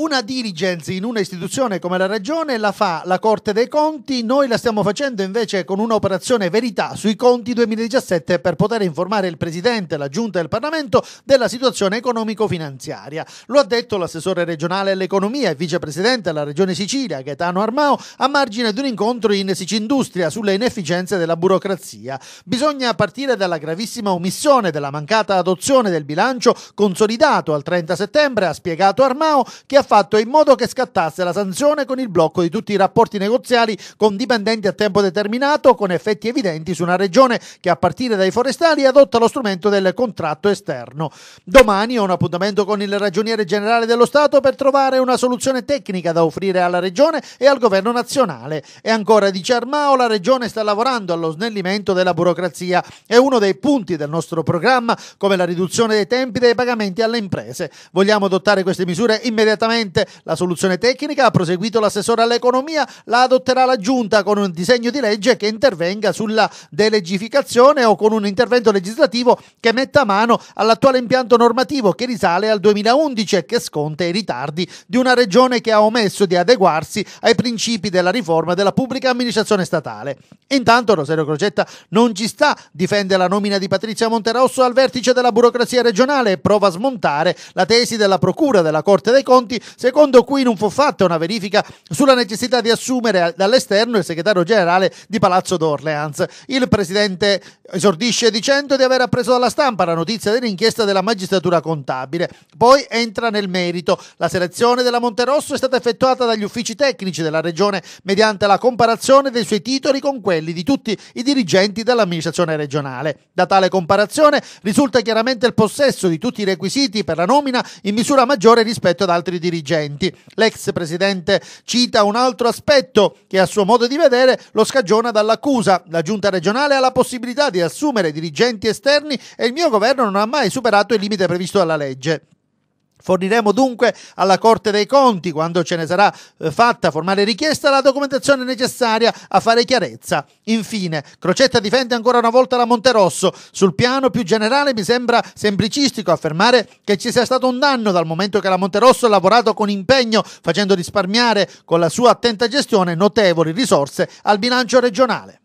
una diligence in un'istituzione come la Regione la fa la Corte dei Conti, noi la stiamo facendo invece con un'operazione verità sui conti 2017 per poter informare il Presidente, la Giunta e il Parlamento della situazione economico-finanziaria. Lo ha detto l'assessore regionale all'economia e vicepresidente della Regione Sicilia, Gaetano Armao, a margine di un incontro in Sicindustria sulle inefficienze della burocrazia. Bisogna partire dalla gravissima omissione della mancata adozione del bilancio consolidato al 30 settembre, ha spiegato Armao, che ha fatto in modo che scattasse la sanzione con il blocco di tutti i rapporti negoziali con dipendenti a tempo determinato, con effetti evidenti su una regione che a partire dai forestali adotta lo strumento del contratto esterno. Domani ho un appuntamento con il ragioniere generale dello Stato per trovare una soluzione tecnica da offrire alla regione e al governo nazionale. E ancora dice Armao, la regione sta lavorando allo snellimento della burocrazia. È uno dei punti del nostro programma, come la riduzione dei tempi dei pagamenti alle imprese. Vogliamo adottare queste misure immediatamente urgente. La soluzione tecnica, ha proseguito l'assessore all'economia, la adotterà la Giunta con un disegno di legge che intervenga sulla delegificazione o con un intervento legislativo che metta mano all'attuale impianto normativo che risale al 2011 e che sconta i ritardi di una regione che ha omesso di adeguarsi ai principi della riforma della pubblica amministrazione statale. Intanto Rosario Crocetta non ci sta, difende la nomina di Patrizia Monterosso al vertice della burocrazia regionale e prova a smontare la tesi della Procura della Corte dei Conti secondo cui non fu fatta una verifica sulla necessità di assumere dall'esterno il segretario generale di Palazzo d'Orleans. Il presidente esordisce dicendo di aver appreso dalla stampa la notizia dell'inchiesta della magistratura contabile. Poi entra nel merito. La selezione della Monterosso è stata effettuata dagli uffici tecnici della regione mediante la comparazione dei suoi titoli con quelli di tutti i dirigenti dell'amministrazione regionale. Da tale comparazione risulta chiaramente il possesso di tutti i requisiti per la nomina in misura maggiore rispetto ad altri dirigenti dirigenti. L'ex presidente cita un altro aspetto che a suo modo di vedere lo scagiona dall'accusa. La giunta regionale ha la possibilità di assumere dirigenti esterni e il mio governo non ha mai superato il limite previsto dalla legge. Forniremo dunque alla Corte dei Conti, quando ce ne sarà eh, fatta formale richiesta, la documentazione necessaria a fare chiarezza. Infine, Crocetta difende ancora una volta la Monterosso. Sul piano più generale mi sembra semplicistico affermare che ci sia stato un danno dal momento che la Monterosso ha lavorato con impegno, facendo risparmiare con la sua attenta gestione notevoli risorse al bilancio regionale.